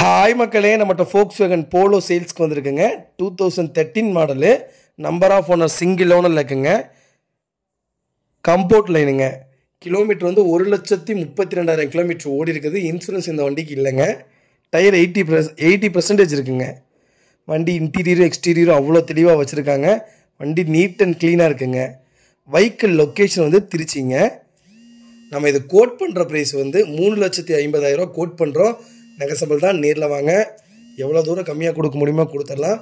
hi மக்களே நம்மகிட்ட ஃபோக்ஸ் வேகன் Polo சேல்ஸ்க்கு வந்திருக்குங்க two thousand thirteen model number of owner single ஓனரில் இருக்குங்க கம்போர்ட் லைனுங்க கிலோமீட்டர் வந்து ஒரு லட்சத்தி முப்பத்தி ரெண்டாயிரம் கிலோமீட்டர் ஓடி இருக்குது இன்சூரன்ஸ் இந்த வண்டிக்கு இல்லைங்க tyre eighty plus eighty percentage இருக்குங்க வண்டி இன்டீரியரும் எக்ஸ்டீரியரும் அவ்வளோ தெளிவாக வச்சுருக்காங்க வண்டி நீட் அண்ட் க்ளீனாக இருக்குங்க வைக்கல் லொக்கேஷன் வந்து திருச்சிங்க நம்ம இது கோட் பண்ணுற ப்ரைஸ் வந்து மூணு லட்சத்தி ஐம்பதாயிரரூவா கோட் பண்ணுறோம் நெகசபிள் தான் நேரில் வாங்க எவ்வளோ தூரம் கம்மியாக கொடுக்க முடியுமோ கொடுத்துடலாம்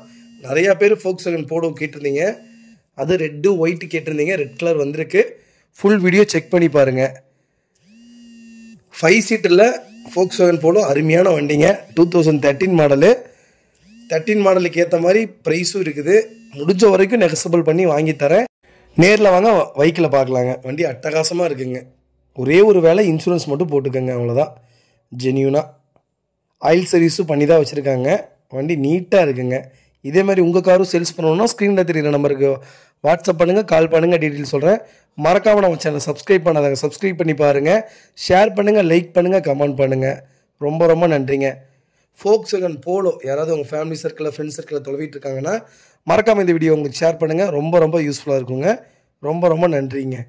நிறையா பேர் ஃபோக்ஸ் வேகன் போடு கேட்டிருந்தீங்க அது ரெட்டு ஒயிட்டு கேட்டிருந்தீங்க ரெட் கலர் வந்திருக்கு ஃபுல் வீடியோ செக் பண்ணி பாருங்கள் ஃபைவ் சீட்டில் ஃபோக்ஸ் வேகன் போடும் அருமையான வண்டிங்க two thousand thirteen model thirteen மாடலுக்கு ஏற்ற மாதிரி ப்ரைஸும் இருக்குது முடிஞ்ச வரைக்கும் நெகசபிள் பண்ணி வாங்கி தரேன் நேரில் வாங்க வைக்கில் பார்க்கலாங்க வண்டி அட்டகாசமாக இருக்குங்க ஒரே ஒரு வேலை இன்சூரன்ஸ் மட்டும் போட்டுக்கோங்க அவ்வளோதான் ஜென்யூனாக ஆயில் சர்வீஸும் பண்ணி தான் வச்சுருக்காங்க வண்டி நீட்டாக இருக்குங்க இதே மாதிரி உங்கள் காரும் சேல்ஸ் பண்ணணும்னா ஸ்க்ரீனில் தெரியுற நம்பருக்கு வாட்ஸ்அப் பண்ணுங்கள் கால் பண்ணுங்கள் டீட்டெயில் சொல்கிறேன் மறக்காமல் நம்ம சேனலை சப்ஸ்கிரைப் பண்ணாதாங்க சப்ஸ்கிரைப் பண்ணி பாருங்கள் ஷேர் பண்ணுங்கள் லைக் பண்ணுங்கள் கமெண்ட் பண்ணுங்கள் ரொம்ப ரொம்ப நன்றிங்க ஃபோக் செகன் போலோ யாராவது உங்கள் ஃபேமிலி சர்க்கிளில் ஃப்ரெண்ட்ஸ் சர்க்கிளில் தொலைவிட்டு இருக்காங்கன்னா மறக்காமல் இந்த வீடியோ உங்களுக்கு ஷேர் பண்ணுங்கள் ரொம்ப ரொம்ப யூஸ்ஃபுல்லாக இருக்குங்க ரொம்ப ரொம்ப நன்றிங்க